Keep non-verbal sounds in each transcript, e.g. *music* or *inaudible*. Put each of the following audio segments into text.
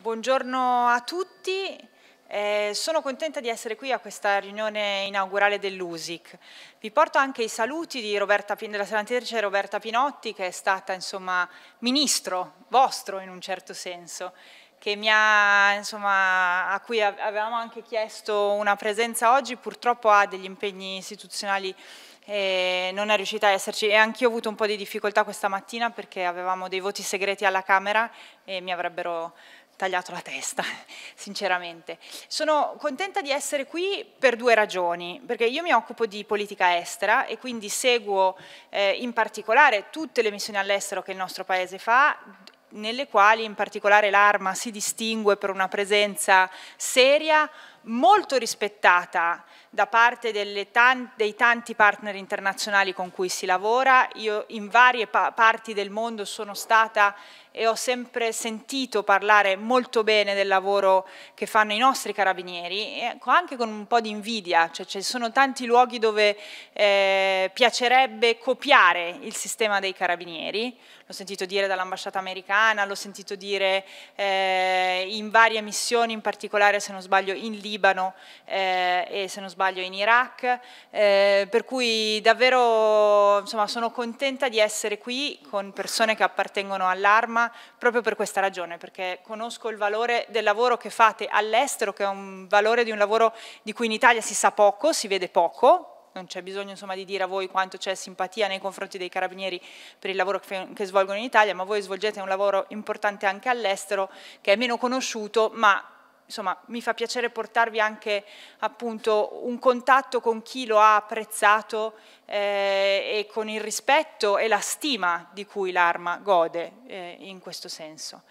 Buongiorno a tutti, eh, sono contenta di essere qui a questa riunione inaugurale dell'USIC. Vi porto anche i saluti Roberta, della senatrice Roberta Pinotti che è stata insomma, ministro vostro in un certo senso ha, insomma, a cui avevamo anche chiesto una presenza oggi, purtroppo ha degli impegni istituzionali e eh, non è riuscita a esserci e anch'io ho avuto un po' di difficoltà questa mattina perché avevamo dei voti segreti alla Camera e mi avrebbero tagliato la testa, *laughs* sinceramente. Sono contenta di essere qui per due ragioni, perché io mi occupo di politica estera e quindi seguo eh, in particolare tutte le missioni all'estero che il nostro Paese fa nelle quali in particolare l'arma si distingue per una presenza seria, molto rispettata da parte tan dei tanti partner internazionali con cui si lavora. Io in varie pa parti del mondo sono stata e ho sempre sentito parlare molto bene del lavoro che fanno i nostri carabinieri, ecco, anche con un po' di invidia, cioè ci sono tanti luoghi dove eh, piacerebbe copiare il sistema dei carabinieri, l'ho sentito dire dall'ambasciata americana, l'ho sentito dire eh, in varie missioni, in particolare se non sbaglio in Libia, Libano eh, e se non sbaglio in Iraq, eh, per cui davvero insomma, sono contenta di essere qui con persone che appartengono all'Arma proprio per questa ragione, perché conosco il valore del lavoro che fate all'estero, che è un valore di un lavoro di cui in Italia si sa poco, si vede poco, non c'è bisogno insomma, di dire a voi quanto c'è simpatia nei confronti dei carabinieri per il lavoro che, che svolgono in Italia, ma voi svolgete un lavoro importante anche all'estero che è meno conosciuto, ma insomma, mi fa piacere portarvi anche appunto, un contatto con chi lo ha apprezzato eh, e con il rispetto e la stima di cui l'arma gode eh, in questo senso.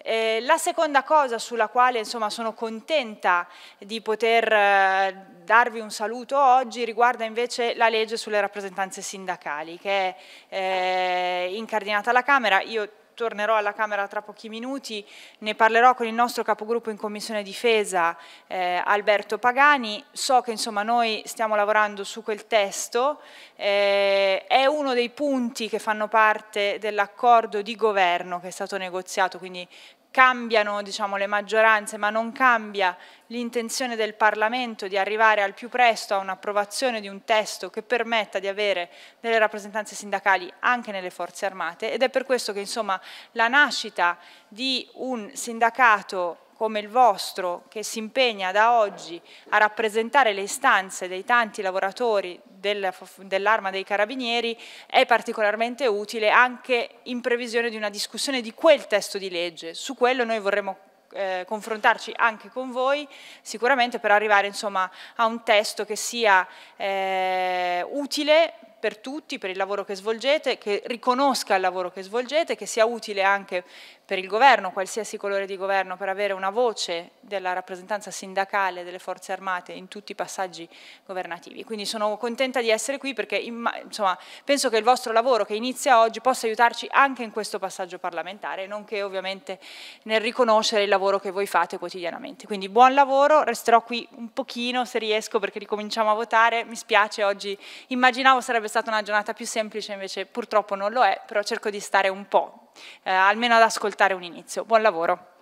Eh, la seconda cosa sulla quale insomma, sono contenta di poter eh, darvi un saluto oggi riguarda invece la legge sulle rappresentanze sindacali che è eh, incardinata alla Camera. Io tornerò alla Camera tra pochi minuti, ne parlerò con il nostro capogruppo in Commissione Difesa eh, Alberto Pagani, so che insomma noi stiamo lavorando su quel testo, eh, è uno dei punti che fanno parte dell'accordo di governo che è stato negoziato, quindi cambiano diciamo, le maggioranze ma non cambia l'intenzione del Parlamento di arrivare al più presto a un'approvazione di un testo che permetta di avere delle rappresentanze sindacali anche nelle forze armate ed è per questo che insomma, la nascita di un sindacato come il vostro che si impegna da oggi a rappresentare le istanze dei tanti lavoratori dell'arma dei carabinieri è particolarmente utile anche in previsione di una discussione di quel testo di legge. Su quello noi vorremmo eh, confrontarci anche con voi sicuramente per arrivare insomma, a un testo che sia eh, utile per tutti, per il lavoro che svolgete, che riconosca il lavoro che svolgete, che sia utile anche per il governo, qualsiasi colore di governo, per avere una voce della rappresentanza sindacale delle forze armate in tutti i passaggi governativi. Quindi sono contenta di essere qui perché insomma, penso che il vostro lavoro che inizia oggi possa aiutarci anche in questo passaggio parlamentare, nonché ovviamente nel riconoscere il lavoro che voi fate quotidianamente. Quindi buon lavoro, resterò qui un pochino se riesco perché ricominciamo a votare, mi spiace oggi, immaginavo sarebbe sarebbe stata una giornata più semplice, invece purtroppo non lo è, però cerco di stare un po', eh, almeno ad ascoltare un inizio. Buon lavoro.